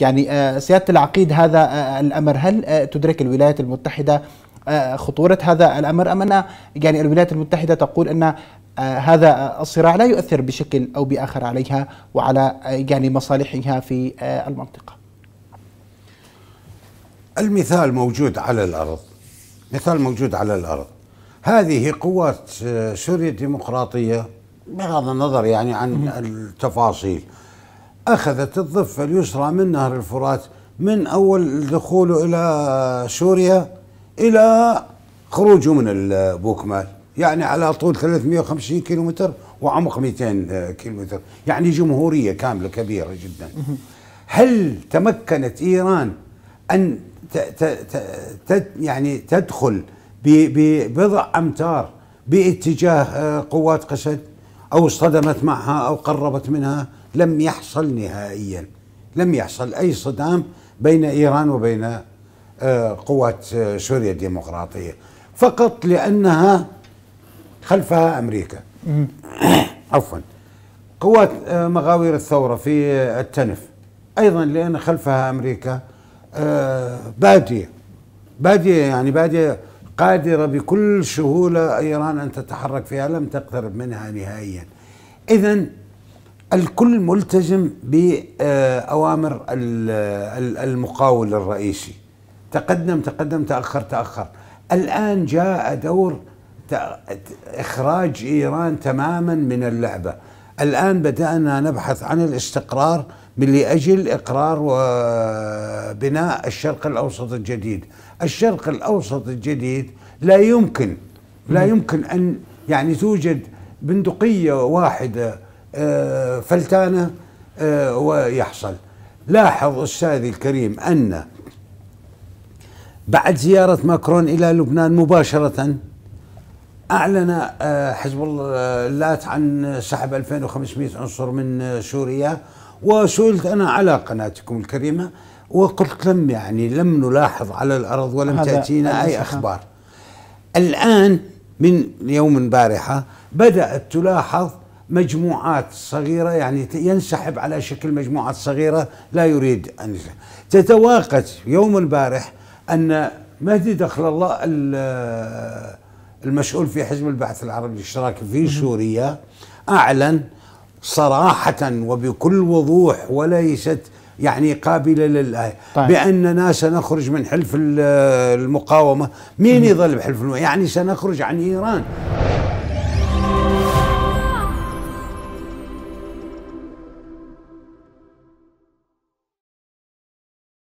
يعني آه، سيادة العقيد هذا آه، الأمر هل آه، تدرك الولايات المتحدة خطورة هذا الأمر أم أن يعني الولايات المتحدة تقول أن هذا الصراع لا يؤثر بشكل أو بآخر عليها وعلى يعني مصالحها في المنطقة المثال موجود على الأرض مثال موجود على الأرض هذه قوات سوريا الديمقراطية بغض النظر يعني عن التفاصيل أخذت الضفة اليسرى من نهر الفرات من أول دخوله إلى سوريا إلى خروجه من البوكمال يعني على طول 350 كيلومتر وعمق 200 كيلومتر يعني جمهورية كاملة كبيرة جدا هل تمكنت إيران أن يعني تدخل ببضع أمتار باتجاه قوات قسد أو اصطدمت معها أو قربت منها لم يحصل نهائيا لم يحصل أي صدام بين إيران وبين آه، قوات آه، سوريا الديمقراطية فقط لأنها خلفها أمريكا عفوا قوات آه، مغاوير الثورة في التنف أيضا لأن خلفها أمريكا بادية بادية يعني بادية قادرة بكل سهولة إيران أن تتحرك فيها لم تقترب منها نهائيا إذا الكل ملتزم بأوامر المقاول الرئيسي تقدم تقدم تأخر تأخر الآن جاء دور إخراج إيران تماما من اللعبة الآن بدأنا نبحث عن الاستقرار من لأجل إقرار وبناء الشرق الأوسط الجديد الشرق الأوسط الجديد لا يمكن لا يمكن أن يعني توجد بندقية واحدة آه، فلتانة آه، ويحصل لاحظ أستاذي الكريم أن بعد زيارة ماكرون إلى لبنان مباشرة أعلن آه، حزب آه، اللات عن سحب 2500 عنصر من آه، سوريا وسئلت أنا على قناتكم الكريمة وقلت لم يعني لم نلاحظ على الأرض ولم تأتينا أي أخبار الآن من يوم البارحه بدأت تلاحظ مجموعات صغيرة يعني ينسحب على شكل مجموعات صغيرة لا يريد أن تتواقت يوم البارح أن مهدي دخل الله المسؤول في حزب البعث العربي الاشتراكي في سوريا اعلن صراحه وبكل وضوح وليست يعني قابله للايه طيب. باننا سنخرج من حلف المقاومه مين يظل بحلف المقاومه يعني سنخرج عن ايران